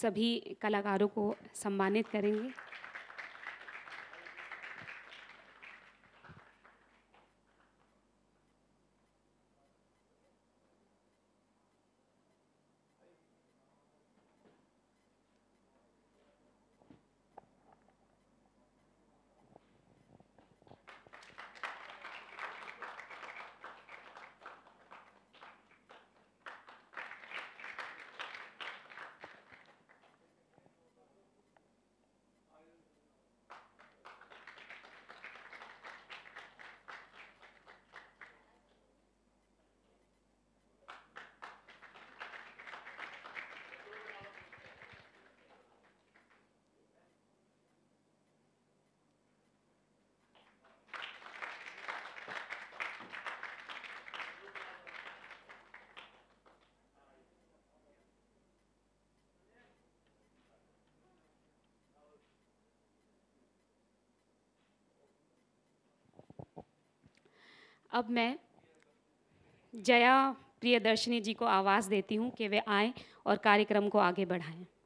सभी कलाकारों को सम्मानित करेंगे अब मैं जया प्रियदर्शनी जी को आवाज़ देती हूँ कि वे आएँ और कार्यक्रम को आगे बढ़ाएं